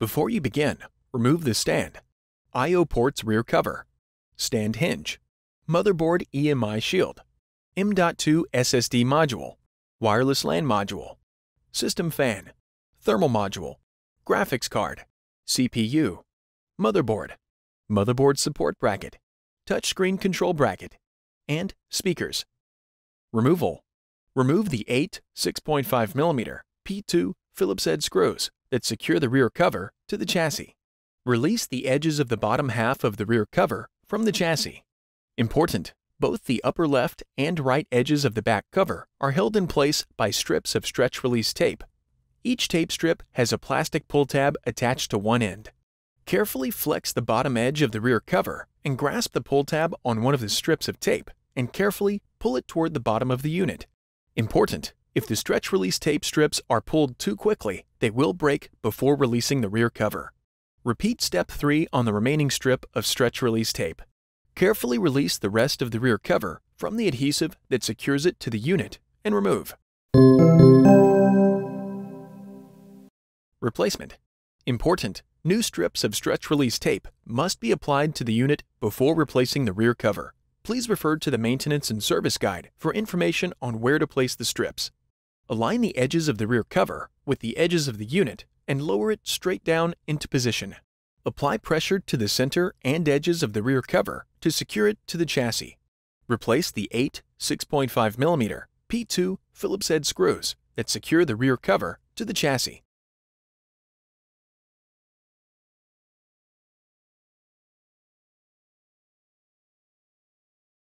Before you begin, remove the stand, I.O. port's rear cover, stand hinge, motherboard EMI shield, M.2 SSD module, wireless LAN module, system fan, thermal module, graphics card, CPU, motherboard, motherboard support bracket, touchscreen control bracket, and speakers. Removal. Remove the 8 6.5mm P2 Phillips head screws that secure the rear cover to the chassis. Release the edges of the bottom half of the rear cover from the chassis. Important, both the upper left and right edges of the back cover are held in place by strips of stretch release tape. Each tape strip has a plastic pull tab attached to one end. Carefully flex the bottom edge of the rear cover and grasp the pull tab on one of the strips of tape and carefully pull it toward the bottom of the unit. Important, if the stretch release tape strips are pulled too quickly, they will break before releasing the rear cover. Repeat step 3 on the remaining strip of stretch release tape. Carefully release the rest of the rear cover from the adhesive that secures it to the unit and remove. Replacement. Important, new strips of stretch release tape must be applied to the unit before replacing the rear cover. Please refer to the Maintenance and Service Guide for information on where to place the strips. Align the edges of the rear cover with the edges of the unit and lower it straight down into position. Apply pressure to the center and edges of the rear cover to secure it to the chassis. Replace the 8 6.5mm P2 Phillips head screws that secure the rear cover to the chassis.